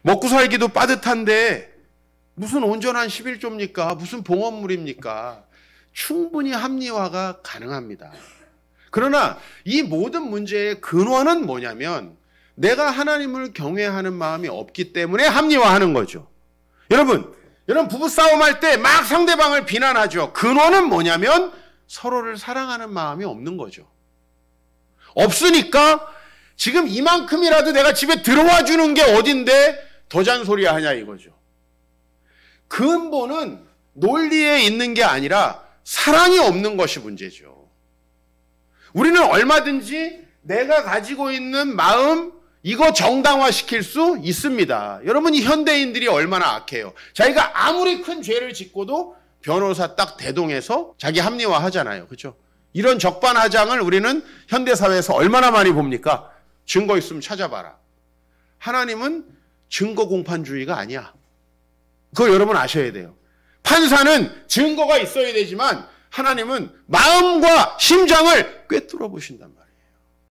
먹고 살기도 빠듯한데 무슨 온전한 11조입니까? 무슨 봉헌물입니까? 충분히 합리화가 가능합니다. 그러나 이 모든 문제의 근원은 뭐냐면 내가 하나님을 경외하는 마음이 없기 때문에 합리화하는 거죠. 여러분, 여러분 부부 싸움할 때 막 상대방을 비난하죠. 근원은 뭐냐면 서로를 사랑하는 마음이 없는 거죠. 없으니까 지금 이만큼이라도 내가 집에 들어와 주는 게 어딘데 더 잔소리 하냐 이거죠. 근본은 논리에 있는 게 아니라 사랑이 없는 것이 문제죠. 우리는 얼마든지 내가 가지고 있는 마음, 이거 정당화시킬 수 있습니다. 여러분, 이 현대인들이 얼마나 악해요. 자기가 아무리 큰 죄를 짓고도 변호사 딱 대동해서 자기 합리화 하잖아요. 그죠? 렇 이런 적반하장을 우리는 현대사회에서 얼마나 많이 봅니까? 증거 있으면 찾아봐라. 하나님은 증거 공판주의가 아니야. 그걸 여러분 아셔야 돼요. 판사는 증거가 있어야 되지만 하나님은 마음과 심장을 꿰뚫어 보신단 말이에요.